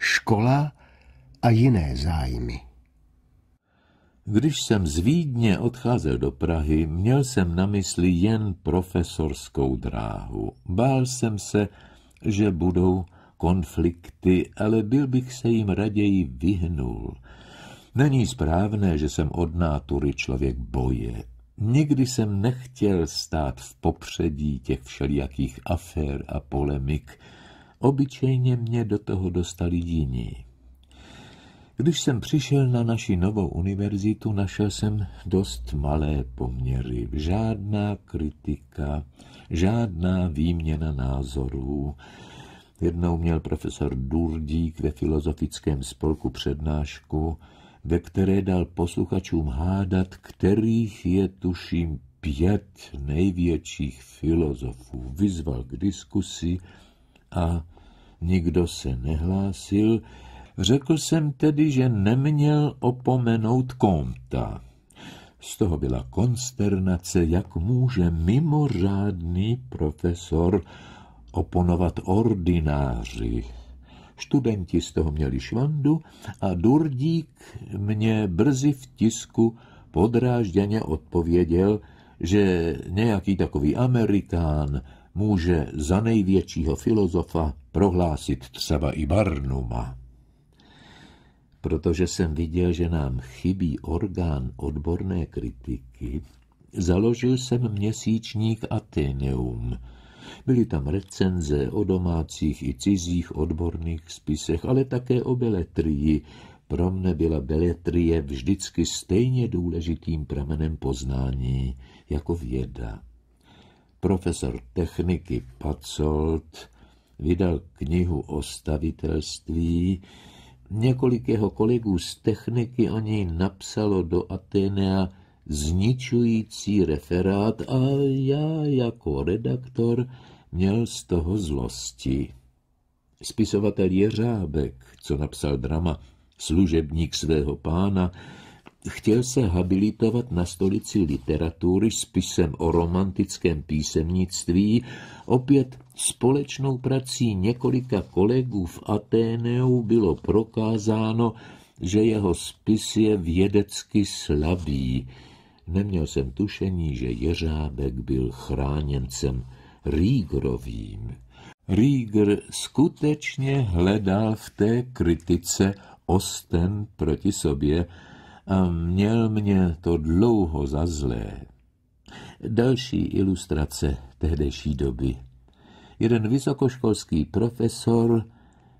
škola a jiné zájmy. Když jsem z Vídně odcházel do Prahy, měl jsem na mysli jen profesorskou dráhu. Bál jsem se, že budou konflikty, ale byl bych se jim raději vyhnul. Není správné, že jsem od nátury člověk boje. Nikdy jsem nechtěl stát v popředí těch všelijakých afér a polemik, Obyčejně mě do toho dostali jiní. Když jsem přišel na naši novou univerzitu, našel jsem dost malé poměry. Žádná kritika, žádná výměna názorů. Jednou měl profesor Durdík ve filozofickém spolku přednášku, ve které dal posluchačům hádat, kterých je tuším pět největších filozofů. Vyzval k diskusi a nikdo se nehlásil, řekl jsem tedy, že neměl opomenout Komta. Z toho byla konsternace, jak může mimořádný profesor oponovat ordináři. Studenti z toho měli švandu a Durdík mě brzy v tisku podrážděně odpověděl, že nějaký takový Amerikán může za největšího filozofa prohlásit třeba i Barnuma. Protože jsem viděl, že nám chybí orgán odborné kritiky, založil jsem měsíčník Ateneum. Byly tam recenze o domácích i cizích odborných spisech, ale také o beletrii. Pro mne byla beletrie vždycky stejně důležitým pramenem poznání jako věda profesor techniky Pacolt vydal knihu o stavitelství. Několik jeho kolegů z techniky o něj napsalo do Atenea zničující referát a já jako redaktor měl z toho zlosti. Spisovatel Jeřábek, co napsal drama Služebník svého pána, chtěl se habilitovat na stolici literatury s pisem o romantickém písemnictví, opět společnou prací několika kolegů v Ateneu bylo prokázáno, že jeho spis je vědecky slabý. Neměl jsem tušení, že Jeřábek byl chráněncem Rígrovým. Rígr skutečně hledal v té kritice osten proti sobě, a měl mě to dlouho za zlé. Další ilustrace tehdejší doby. Jeden vysokoškolský profesor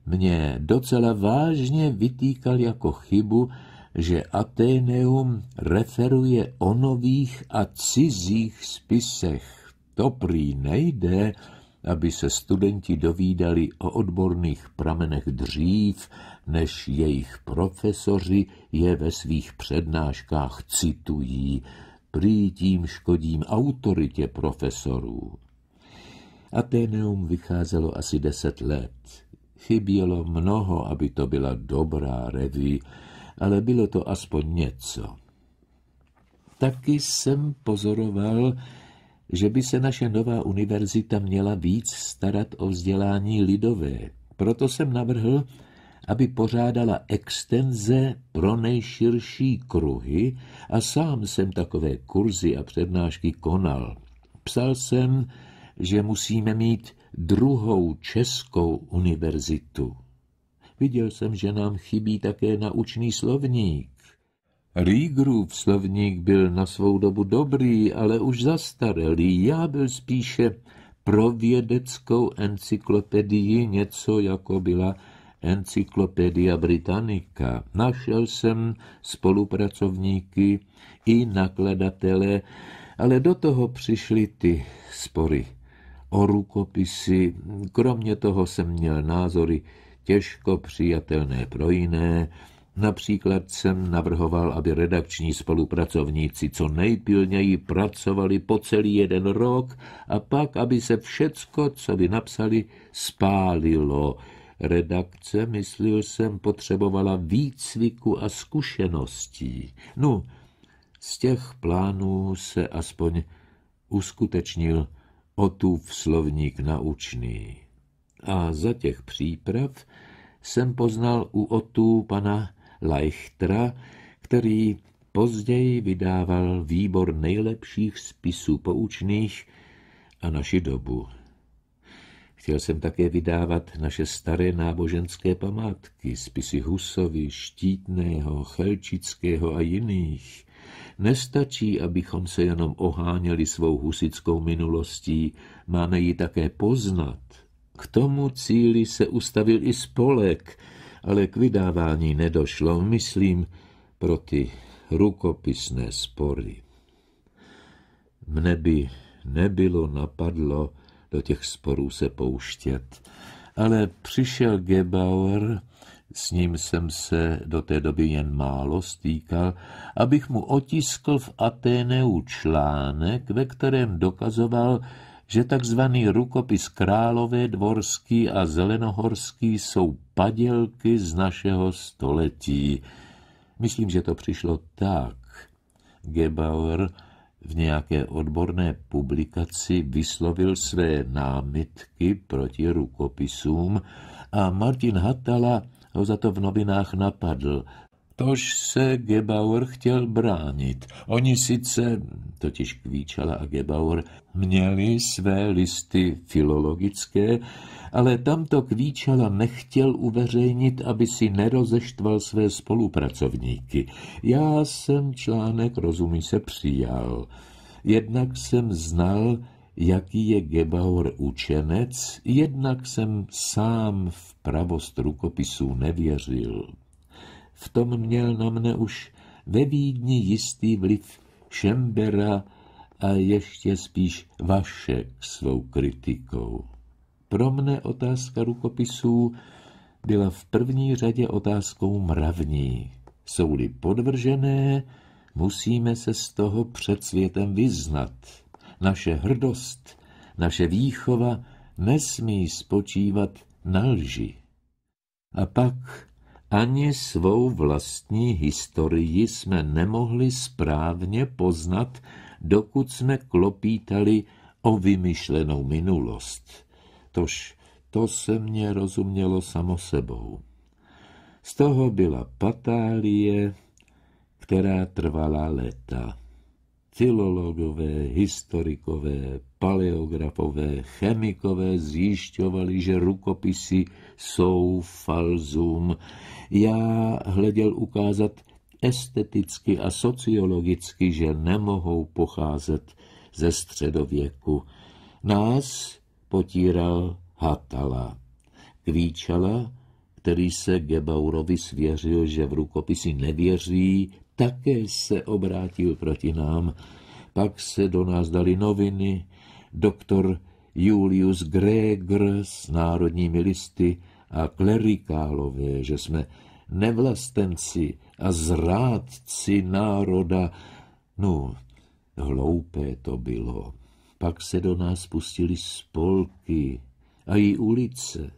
mě docela vážně vytýkal jako chybu, že Ateneum referuje o nových a cizích spisech. To prý nejde, aby se studenti dovídali o odborných pramenech dřív, než jejich profesoři je ve svých přednáškách citují, prý tím škodím autoritě profesorů. Ateneum vycházelo asi deset let. Chybělo mnoho, aby to byla dobrá revy, ale bylo to aspoň něco. Taky jsem pozoroval, že by se naše nová univerzita měla víc starat o vzdělání lidové. Proto jsem navrhl, aby pořádala extenze pro nejširší kruhy a sám jsem takové kurzy a přednášky konal. Psal jsem, že musíme mít druhou českou univerzitu. Viděl jsem, že nám chybí také naučný slovník. Rígrův slovník byl na svou dobu dobrý, ale už zastarelý. Já byl spíše pro vědeckou encyklopedii něco, jako byla Encyklopedia Britannica. Našel jsem spolupracovníky i nakladatele, ale do toho přišly ty spory o rukopisy. Kromě toho jsem měl názory těžko přijatelné pro jiné. Například jsem navrhoval, aby redakční spolupracovníci co nejpilněji pracovali po celý jeden rok a pak, aby se všecko, co by napsali, spálilo redakce, myslil jsem, potřebovala výcviku a zkušeností. No, z těch plánů se aspoň uskutečnil Otův slovník naučný. A za těch příprav jsem poznal u Otů pana Leichtra, který později vydával výbor nejlepších spisů poučných a naši dobu. Chtěl jsem také vydávat naše staré náboženské památky, spisy Husovy, Štítného, Chelčického a jiných. Nestačí, abychom se jenom oháněli svou husickou minulostí, máme ji také poznat. K tomu cíli se ustavil i spolek, ale k vydávání nedošlo, myslím, pro ty rukopisné spory. Mne by nebylo napadlo, do těch sporů se pouštět. Ale přišel Gebauer, s ním jsem se do té doby jen málo stýkal, abych mu otiskl v Ateneu článek, ve kterém dokazoval, že takzvaný rukopis Králové, Dvorský a Zelenohorský jsou padělky z našeho století. Myslím, že to přišlo tak. Gebauer v nějaké odborné publikaci vyslovil své námitky proti rukopisům a Martin Hatala ho za to v novinách napadl, Tož se Gebauer chtěl bránit. Oni sice, totiž Kvíčala a Gebauer, měli své listy filologické, ale tamto Kvíčala nechtěl uveřejnit, aby si nerozeštval své spolupracovníky. Já jsem článek, rozumí se, přijal. Jednak jsem znal, jaký je Gebauer učenec, jednak jsem sám v pravost rukopisů nevěřil. V tom měl na mne už ve Vídni jistý vliv Šembera a ještě spíš vaše svou kritikou. Pro mne otázka rukopisů byla v první řadě otázkou mravní. Jsou-li podvržené, musíme se z toho před světem vyznat. Naše hrdost, naše výchova nesmí spočívat na lži. A pak ani svou vlastní historii jsme nemohli správně poznat, dokud jsme klopítali o vymyšlenou minulost. Tož to se mě rozumělo samo sebou. Z toho byla patálie, která trvala léta. Filologové, historikové, paleografové, chemikové zjišťovali, že rukopisy jsou falzum. Já hleděl ukázat esteticky a sociologicky, že nemohou pocházet ze středověku. Nás potíral Hatala. Kvíčala, který se Gebaurovi svěřil, že v rukopisy nevěří, také se obrátil proti nám. Pak se do nás dali noviny, doktor Julius Gregor s národními listy a klerikálové, že jsme nevlastenci a zrádci národa. No, hloupé to bylo. Pak se do nás pustili spolky a i ulice.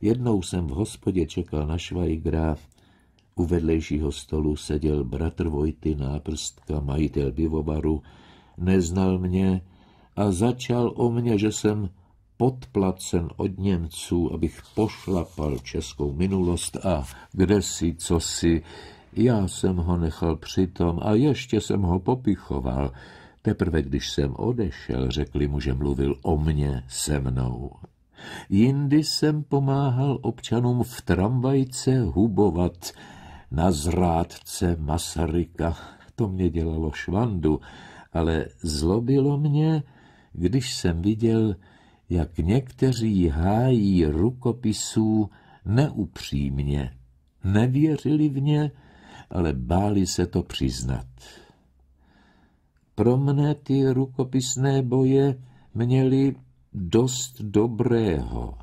Jednou jsem v hospodě čekal na Švajgra u vedlejšího stolu seděl bratr Vojty náprstka, majitel pivovaru, neznal mě a začal o mě, že jsem podplacen od Němců, abych pošlapal českou minulost a kde si, co si. Já jsem ho nechal přitom a ještě jsem ho popichoval. Teprve když jsem odešel, řekli mu, že mluvil o mně se mnou. Jindy jsem pomáhal občanům v tramvajce hubovat, na zrádce Masaryka. To mě dělalo švandu, ale zlobilo mě, když jsem viděl, jak někteří hájí rukopisů neupřímně. Nevěřili v ně, ale báli se to přiznat. Pro mne ty rukopisné boje měly dost dobrého.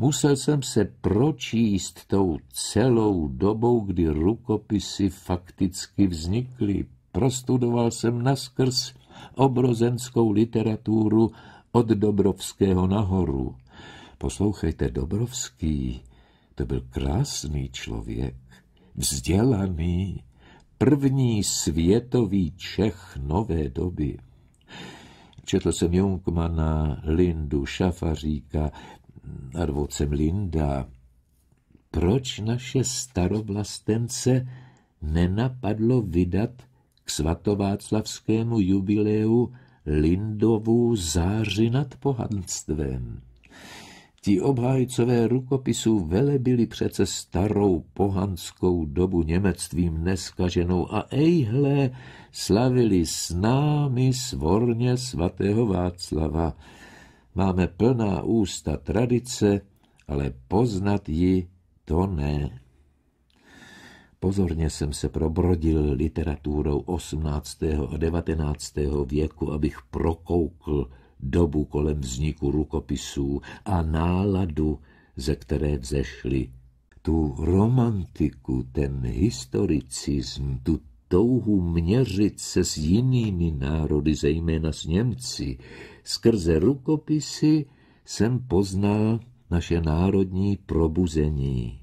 Musel jsem se pročíst tou celou dobou, kdy rukopisy fakticky vznikly. Prostudoval jsem naskrz obrozenskou literaturu od Dobrovského nahoru. Poslouchejte, Dobrovský, to byl krásný člověk, vzdělaný, první světový Čech nové doby. Četl jsem Jungmana, Lindu, Šafaříka, advocem Linda, proč naše starovlastence nenapadlo vydat k svatováclavskému jubileu Lindovou záři nad pohanstvem. Ti obhájcové rukopisů velebili přece starou pohanskou dobu němectvím neskaženou a ejhle slavili s námi svorně svatého Václava. Máme plná ústa tradice, ale poznat ji to ne. Pozorně jsem se probrodil literaturou 18. a 19. věku, abych prokoukl dobu kolem vzniku rukopisů a náladu, ze které vzešly. Tu romantiku, ten historicism, tu touhu měřit se s jinými národy, zejména s Němci, Skrze rukopisy jsem poznal naše národní probuzení.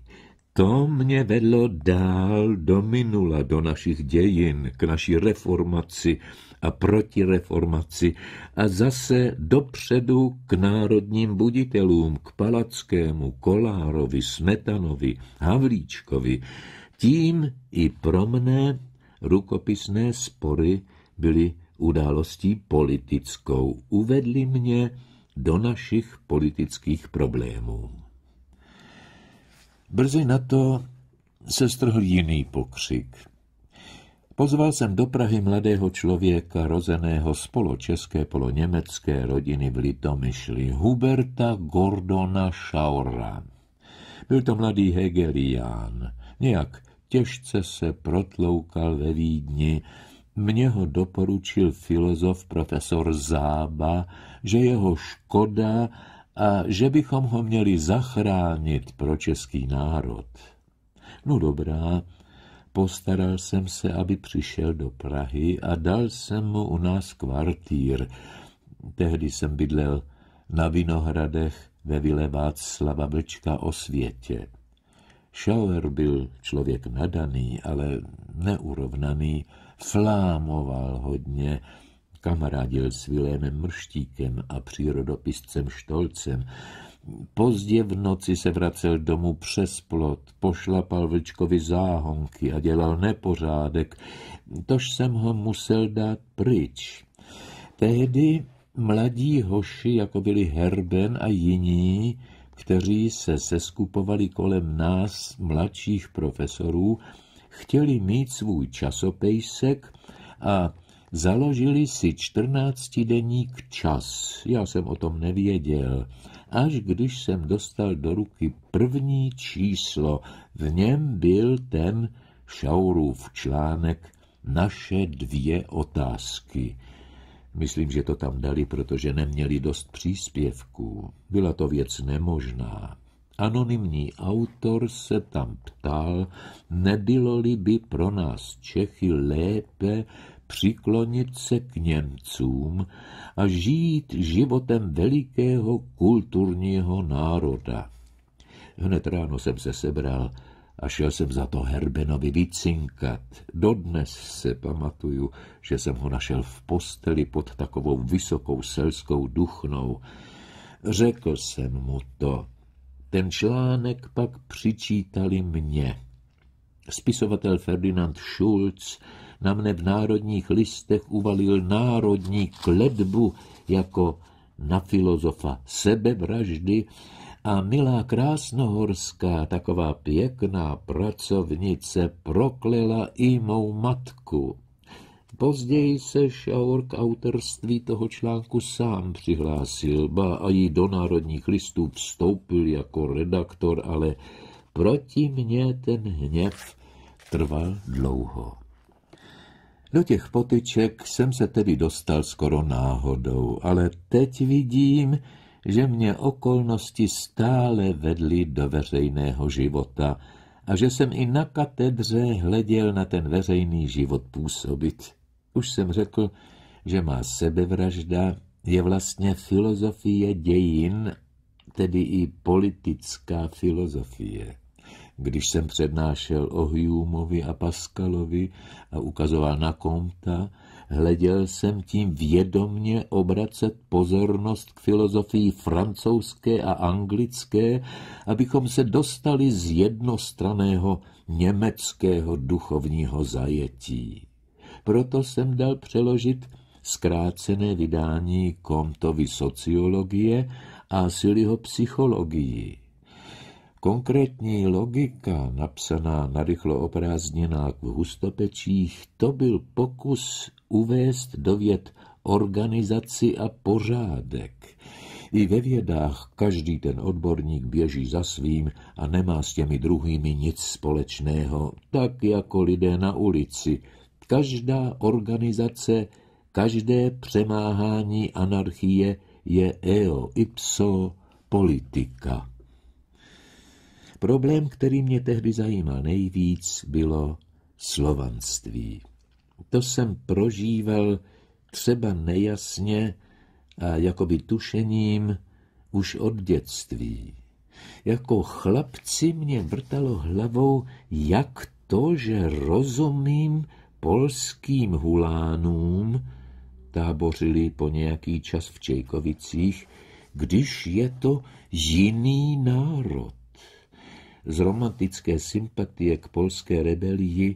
To mě vedlo dál do minula, do našich dějin, k naší reformaci a protireformaci a zase dopředu k národním buditelům, k Palackému, Kolárovi, Smetanovi, Havlíčkovi. Tím i pro mne rukopisné spory byly událostí politickou uvedly mě do našich politických problémů. Brzy na to se strhl jiný pokřik. Pozval jsem do Prahy mladého člověka, rozeného z poločeské, poloněmecké rodiny v Litomyšli, Huberta Gordona Schaura. Byl to mladý hegelián, nějak těžce se protloukal ve Vídni, mně ho doporučil filozof profesor Zába, že jeho škoda a že bychom ho měli zachránit pro český národ. No dobrá, postaral jsem se, aby přišel do Prahy a dal jsem mu u nás kvartír. Tehdy jsem bydlel na Vinohradech ve vile Václava Vlčka o světě. Schauer byl člověk nadaný, ale neurovnaný, flámoval hodně, kamarádil s Vilémem Mrštíkem a přírodopiscem Štolcem. Pozdě v noci se vracel domů přes plot, pošlapal Vlčkovi záhonky a dělal nepořádek, tož jsem ho musel dát pryč. Tehdy mladí hoši, jako byli Herben a jiní, kteří se seskupovali kolem nás, mladších profesorů, chtěli mít svůj časopejsek a založili si čtrnáctideník Čas. Já jsem o tom nevěděl, až když jsem dostal do ruky první číslo. V něm byl ten Šaurův článek Naše dvě otázky. Myslím, že to tam dali, protože neměli dost příspěvků. Byla to věc nemožná. Anonymní autor se tam ptal, nebylo-li by pro nás Čechy lépe přiklonit se k Němcům a žít životem velikého kulturního národa. Hned ráno jsem se sebral a šel jsem za to Herbenovi vycinkat. Dodnes se pamatuju, že jsem ho našel v posteli pod takovou vysokou selskou duchnou. Řekl jsem mu to ten článek pak přičítali mně. Spisovatel Ferdinand Schulz na mne v národních listech uvalil národní kledbu jako na filozofa sebevraždy a milá Krásnohorská, taková pěkná pracovnice, proklela i mou matku. Později se Šaor k autorství toho článku sám přihlásil, ba a i do národních listů vstoupil jako redaktor, ale proti mně ten hněv trval dlouho. Do těch potyček jsem se tedy dostal skoro náhodou, ale teď vidím, že mě okolnosti stále vedly do veřejného života a že jsem i na katedře hleděl na ten veřejný život působit. Už jsem řekl, že má sebevražda je vlastně filozofie dějin, tedy i politická filozofie. Když jsem přednášel o Humeovi a Pascalovi a ukazoval na Comta, hleděl jsem tím vědomně obracet pozornost k filozofii francouzské a anglické, abychom se dostali z jednostraného německého duchovního zajetí proto jsem dal přeložit zkrácené vydání Comtovy sociologie a Siliho psychologii. Konkrétní logika, napsaná narychlo oprázněná v hustopečích, to byl pokus uvést do věd organizaci a pořádek. I ve vědách každý ten odborník běží za svým a nemá s těmi druhými nic společného, tak jako lidé na ulici – Každá organizace, každé přemáhání anarchie je eo ipso politika. Problém, který mě tehdy zajímal nejvíc, bylo slovanství. To jsem prožíval třeba nejasně a jakoby tušením už od dětství. Jako chlapci mě vrtalo hlavou, jak to, že rozumím polským hulánům tábořili po nějaký čas v Čejkovicích, když je to jiný národ. Z romantické sympatie k polské rebelii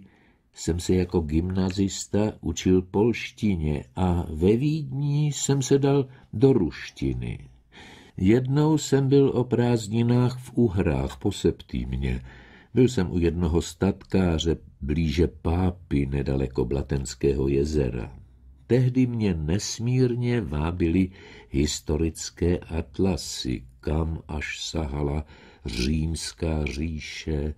jsem se jako gymnazista učil polštině a ve Vídni jsem se dal do ruštiny. Jednou jsem byl o prázdninách v Uhrách po septýmě, byl jsem u jednoho statkáře blíže Pápy, nedaleko Blatenského jezera. Tehdy mě nesmírně vábily historické atlasy, kam až sahala římská říše,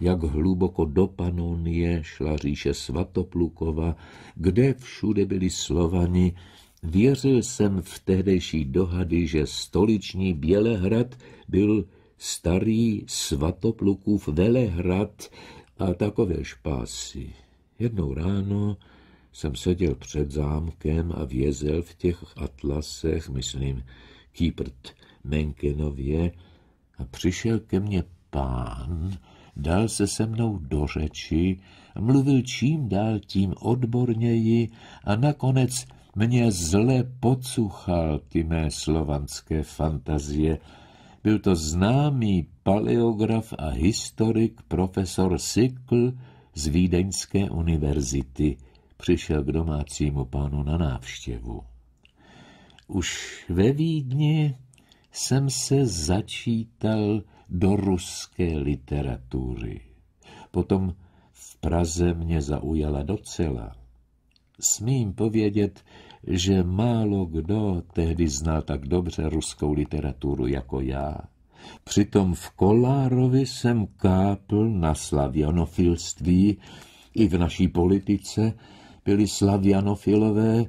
jak hluboko do Panonie šla říše Svatoplukova, kde všude byli Slovani, věřil jsem v tehdejší dohady, že stoliční Bělehrad byl starý svatoplukův velehrad a takové špásy. Jednou ráno jsem seděl před zámkem a vězel v těch atlasech, myslím, Kýprt Menkenově, a přišel ke mně pán, dal se se mnou do řeči, mluvil čím dál tím odborněji a nakonec mě zle pocuchal ty mé slovanské fantazie, byl to známý paleograf a historik profesor Sikl z Vídeňské univerzity. Přišel k domácímu pánu na návštěvu. Už ve Vídni jsem se začítal do ruské literatury. Potom v Praze mě zaujala docela. Smím povědět, že málo kdo tehdy znal tak dobře ruskou literaturu jako já. Přitom v Kolárovi jsem kápl na slavianofilství, i v naší politice byli slavianofilové,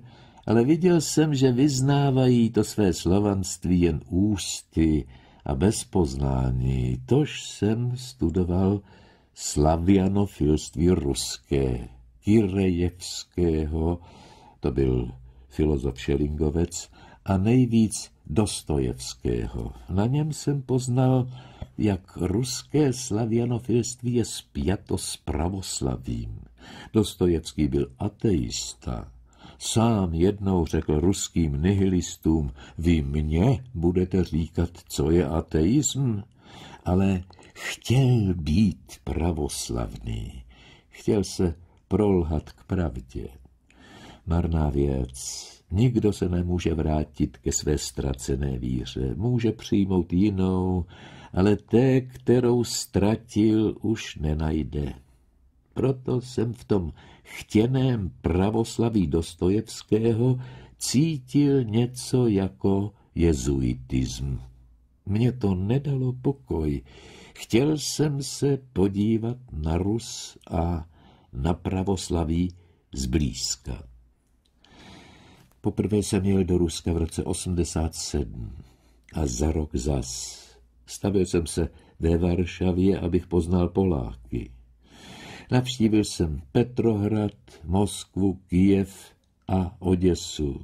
ale viděl jsem, že vyznávají to své slovanství jen ústy a bez poznání, tož jsem studoval slavianofilství ruské, Kirejevského, to byl filozof Šelingovec, a nejvíc Dostojevského. Na něm jsem poznal, jak ruské slavianofilství je spjato s pravoslavím. Dostojevský byl ateista. Sám jednou řekl ruským nihilistům, vy mně budete říkat, co je ateism, ale chtěl být pravoslavný. Chtěl se prolhat k pravdě. Marná věc. Nikdo se nemůže vrátit ke své ztracené víře. Může přijmout jinou, ale té, kterou ztratil, už nenajde. Proto jsem v tom chtěném pravoslaví Dostojevského cítil něco jako jezuitism. Mně to nedalo pokoj. Chtěl jsem se podívat na Rus a na pravoslaví zblízka. Poprvé jsem jel do Ruska v roce 87 a za rok zas. Stavil jsem se ve Varšavě, abych poznal Poláky. Navštívil jsem Petrohrad, Moskvu, Kijev a Oděsu.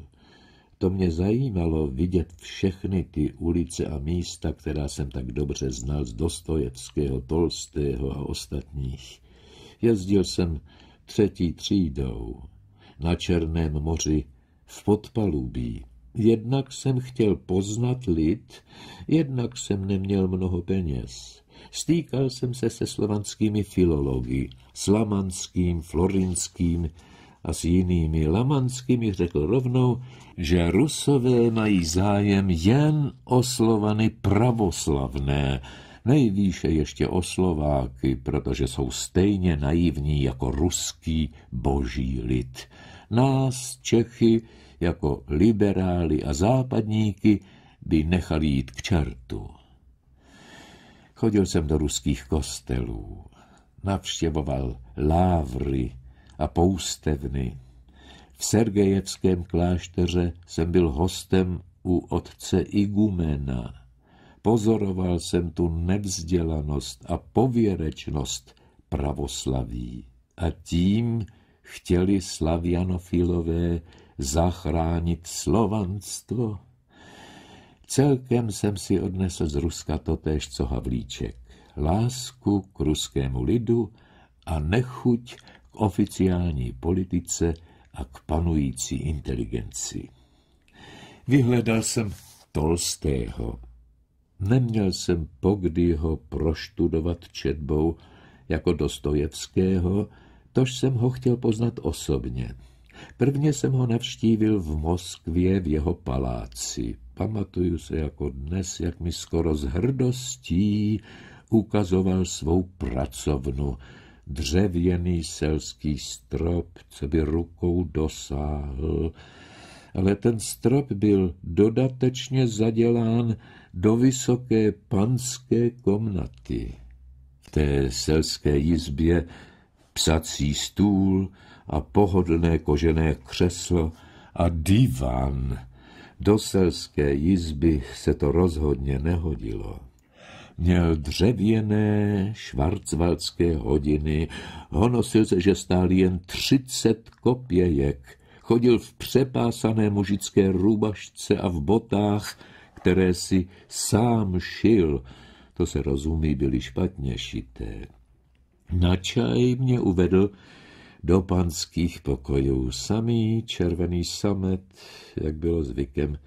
To mě zajímalo vidět všechny ty ulice a místa, která jsem tak dobře znal z Dostojevského, Tolstého a ostatních. Jezdil jsem třetí třídou na Černém moři v podpalubí. Jednak jsem chtěl poznat lid, jednak jsem neměl mnoho peněz. Stýkal jsem se se slovanskými filology, s lamanským, florinským a s jinými. Lamanskými řekl rovnou, že rusové mají zájem jen o slovany pravoslavné, nejvýše ještě o Slováky, protože jsou stejně naivní jako ruský boží lid. Nás, Čechy, jako liberály a západníky by nechali jít k čertu. Chodil jsem do ruských kostelů, navštěvoval lávry a poustevny. V Sergejevském klášteře jsem byl hostem u otce Igumena. Pozoroval jsem tu nevzdělanost a pověrečnost pravoslaví a tím chtěli slavianofilové zachránit slovanstvo. Celkem jsem si odnesl z Ruska totéž, co Havlíček. Lásku k ruskému lidu a nechuť k oficiální politice a k panující inteligenci. Vyhledal jsem Tolstého. Neměl jsem pokdy ho proštudovat četbou jako Dostojevského, tož jsem ho chtěl poznat osobně. Prvně jsem ho navštívil v Moskvě v jeho paláci. Pamatuju se jako dnes, jak mi skoro s hrdostí ukazoval svou pracovnu, dřevěný selský strop, co by rukou dosáhl, ale ten strop byl dodatečně zadělán do vysoké panské komnaty. V té selské jizbě psací stůl a pohodlné kožené křeslo a divan. Do selské jizby se to rozhodně nehodilo. Měl dřevěné švarcvaldské hodiny, honosil se, že stál jen třicet kopějek, chodil v přepásané mužické růbašce a v botách, které si sám šil, to se rozumí, byly špatně šité. Na čaj mě uvedl do panských pokojů. Samý červený samet, jak bylo zvykem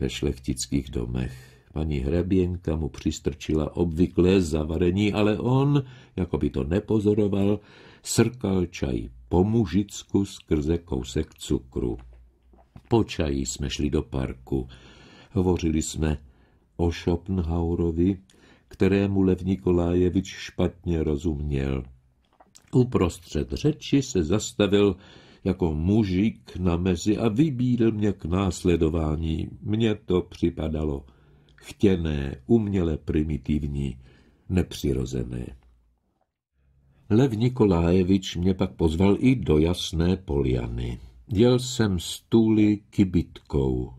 ve šlechtických domech. Paní Hraběnka mu přistrčila obvyklé zavarení, ale on, jako by to nepozoroval, srkal čaj po mužicku skrze kousek cukru. Po čaji jsme šli do parku. Hovořili jsme o Schopenhauerovi, kterému Lev Nikolájevič špatně rozuměl. Uprostřed řeči se zastavil jako mužík na mezi a vybídl mě k následování. Mně to připadalo chtěné, uměle primitivní, nepřirozené. Lev Nikolájevič mě pak pozval i do jasné poliany. Děl jsem stůly kybitkou.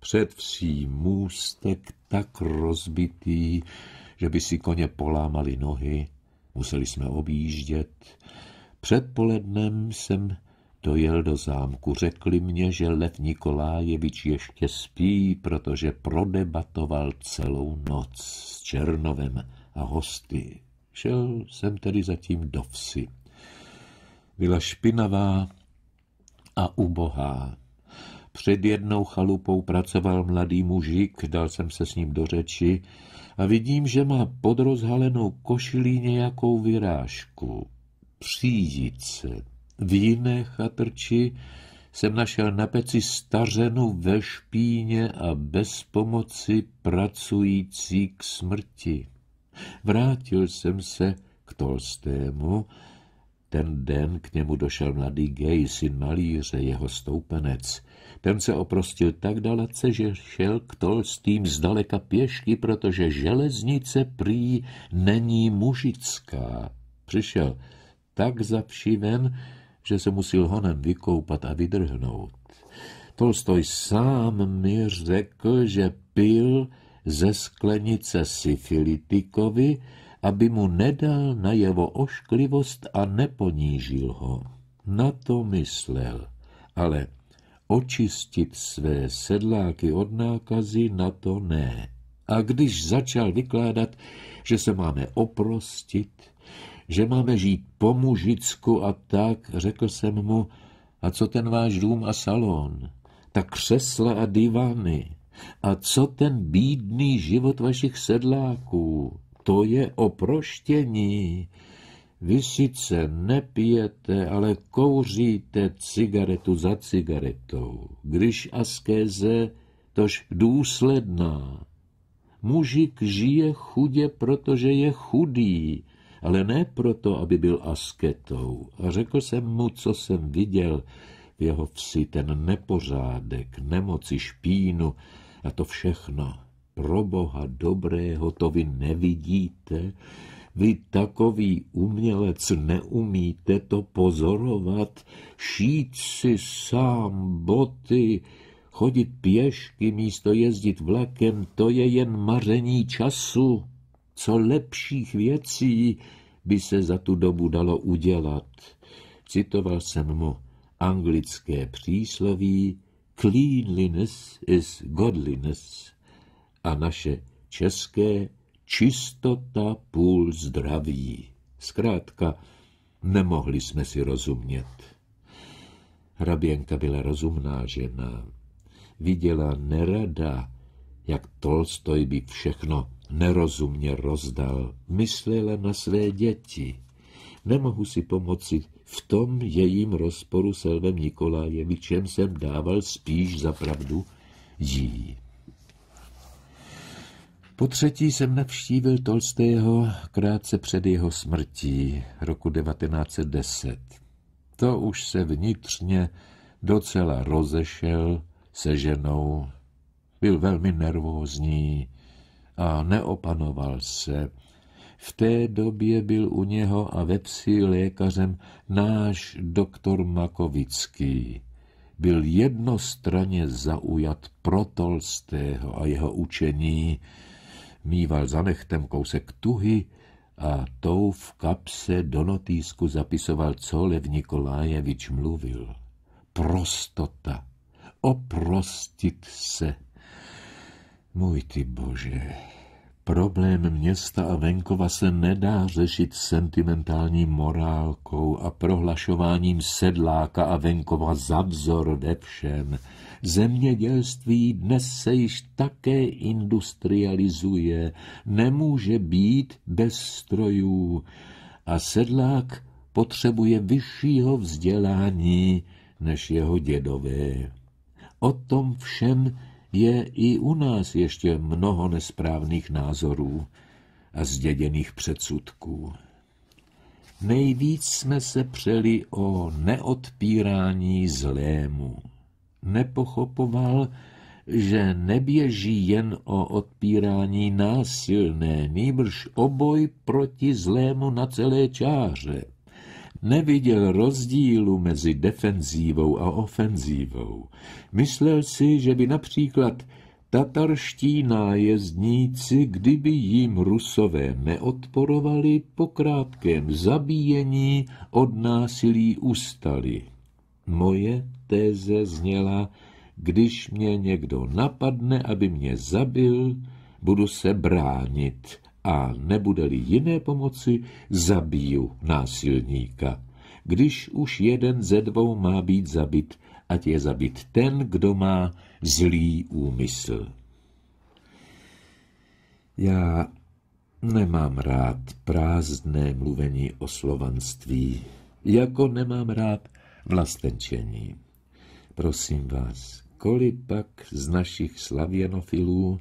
Před vším můstek tak rozbitý, že by si koně polámali nohy, museli jsme objíždět. Předpolednem jsem dojel do zámku. Řekli mě, že Lev Nikolájevič ještě spí, protože prodebatoval celou noc s Černovem a hosty. Šel jsem tedy zatím do vsi. Byla špinavá a ubohá. Před jednou chalupou pracoval mladý mužik, dal jsem se s ním do řeči, a vidím, že má pod rozhalenou košilí nějakou vyrážku. Příjice. V jiné chatrči jsem našel na peci stařenu ve špíně a bez pomoci pracující k smrti. Vrátil jsem se k Tolstému, ten den k němu došel mladý gej, syn malíře, jeho stoupenec. Ten se oprostil tak dalece, že šel k Tolstým zdaleka pěšky, protože železnice prý není mužická. Přišel tak zapšiven, že se musel honem vykoupat a vydrhnout. Tolstoj sám mi řekl, že pil ze sklenice syfilitikovi, aby mu nedal na jeho ošklivost a neponížil ho. Na to myslel, ale očistit své sedláky od nákazy, na to ne. A když začal vykládat, že se máme oprostit, že máme žít po mužicku a tak, řekl jsem mu, a co ten váš dům a salon, ta křesla a divany, a co ten bídný život vašich sedláků, to je oproštění. Vy sice nepijete, ale kouříte cigaretu za cigaretou, když askéze tož důsledná. Mužik žije chudě, protože je chudý, ale ne proto, aby byl asketou. A řekl jsem mu, co jsem viděl v jeho vsi, ten nepořádek, nemoci, špínu a to všechno. Pro Boha dobrého to vy nevidíte, vy takový umělec neumíte to pozorovat, šít si sám boty, chodit pěšky místo jezdit vlakem, to je jen maření času. Co lepších věcí by se za tu dobu dalo udělat? Citoval jsem mu anglické přísloví Cleanliness is godliness a naše české čistota půl zdraví. Zkrátka, nemohli jsme si rozumět. Hraběnka byla rozumná žena. Viděla nerada, jak Tolstoj by všechno nerozumně rozdal. Myslela na své děti. Nemohu si pomoci v tom jejím rozporu s Elvem Nikolájevičem jsem dával spíš za pravdu jí. Po třetí jsem navštívil Tolstého krátce před jeho smrtí roku 1910. To už se vnitřně docela rozešel se ženou, byl velmi nervózní a neopanoval se. V té době byl u něho a ve psi lékařem náš doktor Makovický. Byl jednostranně zaujat pro Tolstého a jeho učení, Mýval za nechtem kousek tuhy a tou v kapse do notýsku zapisoval, co Lev Nikolájevič mluvil. Prostota. Oprostit se. Můj ty bože. Problém města a venkova se nedá řešit sentimentální morálkou a prohlašováním sedláka a venkova za vzor ve všem. Zemědělství dnes se již také industrializuje, nemůže být bez strojů a sedlák potřebuje vyššího vzdělání než jeho dědové. O tom všem je i u nás ještě mnoho nesprávných názorů a zděděných předsudků. Nejvíc jsme se přeli o neodpírání zlému. Nepochopoval, že neběží jen o odpírání násilné, nýbrž oboj proti zlému na celé čáře. Neviděl rozdílu mezi defenzívou a ofenzívou. Myslel si, že by například tatarští nájezdníci, kdyby jim rusové neodporovali, po krátkém zabíjení od násilí ustali. Moje téze zněla, když mě někdo napadne, aby mě zabil, budu se bránit a nebude-li jiné pomoci, zabiju násilníka. Když už jeden ze dvou má být zabit, ať je zabit ten, kdo má zlý úmysl. Já nemám rád prázdné mluvení o slovanství, jako nemám rád vlastenčení. Prosím vás, pak z našich slavěnofilů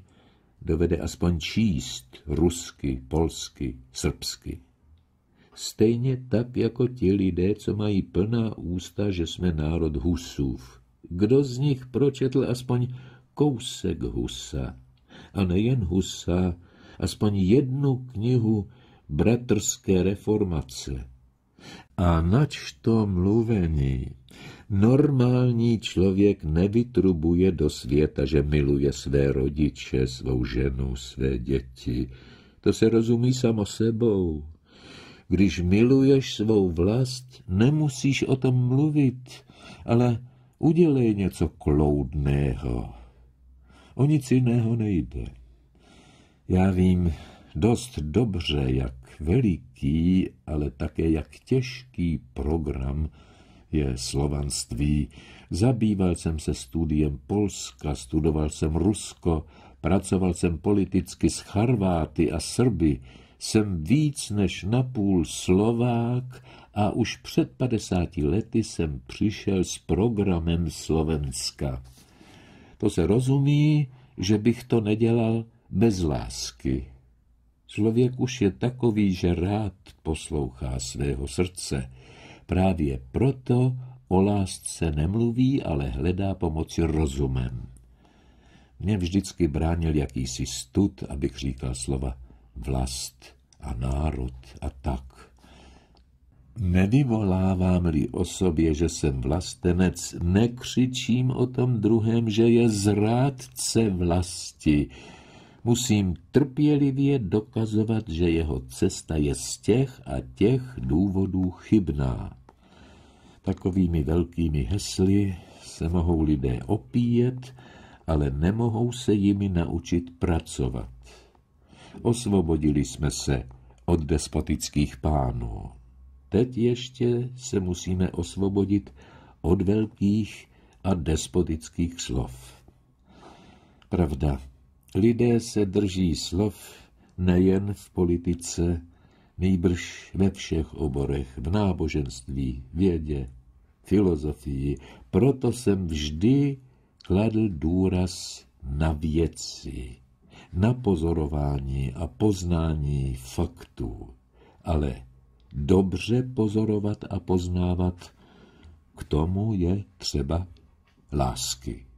dovede aspoň číst rusky, polsky, srbsky. Stejně tak jako ti lidé, co mají plná ústa, že jsme národ husův. Kdo z nich pročetl aspoň kousek husa? A nejen husa, aspoň jednu knihu bratrské reformace. A nač to mluvení, Normální člověk nevytrubuje do světa, že miluje své rodiče, svou ženu, své děti. To se rozumí samo sebou. Když miluješ svou vlast, nemusíš o tom mluvit, ale udělej něco kloudného. O nic jiného nejde. Já vím dost dobře, jak veliký, ale také jak těžký program je slovanství. Zabýval jsem se studiem Polska, studoval jsem Rusko, pracoval jsem politicky s Charváty a Srby, jsem víc než napůl Slovák a už před 50 lety jsem přišel s programem Slovenska. To se rozumí, že bych to nedělal bez lásky. Člověk už je takový, že rád poslouchá svého srdce. Právě proto o lásce nemluví, ale hledá pomoci rozumem. Mě vždycky bránil jakýsi stud, abych říkal slova vlast a národ a tak. Nevyvolávám-li o sobě, že jsem vlastenec, nekřičím o tom druhém, že je zrádce vlasti, musím trpělivě dokazovat, že jeho cesta je z těch a těch důvodů chybná. Takovými velkými hesly se mohou lidé opíjet, ale nemohou se jimi naučit pracovat. Osvobodili jsme se od despotických pánů. Teď ještě se musíme osvobodit od velkých a despotických slov. Pravda, Lidé se drží slov nejen v politice, nejbrž ve všech oborech, v náboženství, vědě, filozofii. Proto jsem vždy kladl důraz na věci, na pozorování a poznání faktů. Ale dobře pozorovat a poznávat, k tomu je třeba lásky.